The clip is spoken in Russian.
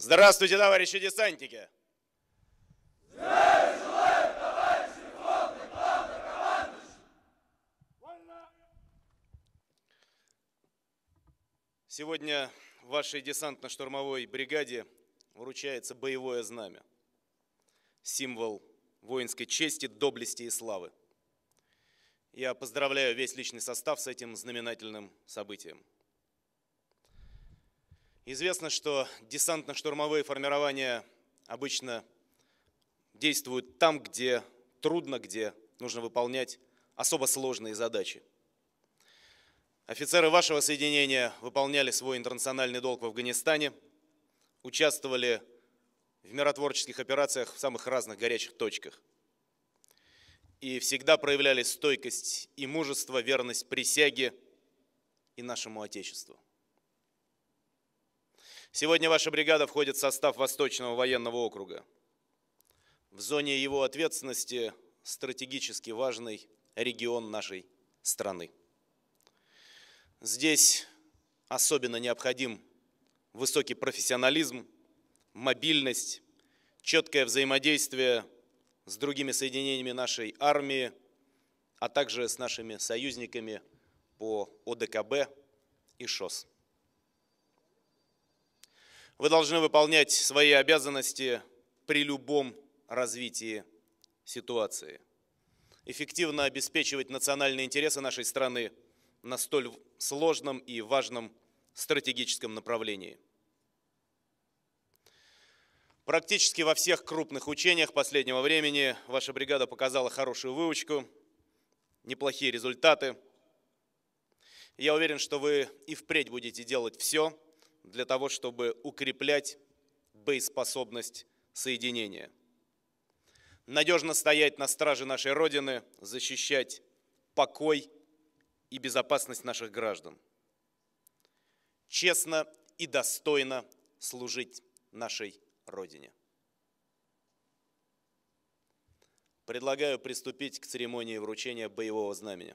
Здравствуйте, товарищи десантники! Здравия желаю, товарищи фронта, командующий! Сегодня вашей десантно-штурмовой бригаде вручается боевое знамя. Символ воинской чести, доблести и славы. Я поздравляю весь личный состав с этим знаменательным событием. Известно, что десантно-штурмовые формирования обычно действуют там, где трудно, где нужно выполнять особо сложные задачи. Офицеры вашего соединения выполняли свой интернациональный долг в Афганистане, участвовали в миротворческих операциях в самых разных горячих точках. И всегда проявляли стойкость и мужество, верность присяге и нашему Отечеству. Сегодня ваша бригада входит в состав Восточного военного округа. В зоне его ответственности стратегически важный регион нашей страны. Здесь особенно необходим высокий профессионализм, мобильность, четкое взаимодействие с другими соединениями нашей армии, а также с нашими союзниками по ОДКБ и ШОС. Вы должны выполнять свои обязанности при любом развитии ситуации. Эффективно обеспечивать национальные интересы нашей страны на столь сложном и важном стратегическом направлении. Практически во всех крупных учениях последнего времени ваша бригада показала хорошую выучку, неплохие результаты. Я уверен, что вы и впредь будете делать все, для того, чтобы укреплять боеспособность соединения. Надежно стоять на страже нашей Родины, защищать покой и безопасность наших граждан. Честно и достойно служить нашей Родине. Предлагаю приступить к церемонии вручения боевого знамени.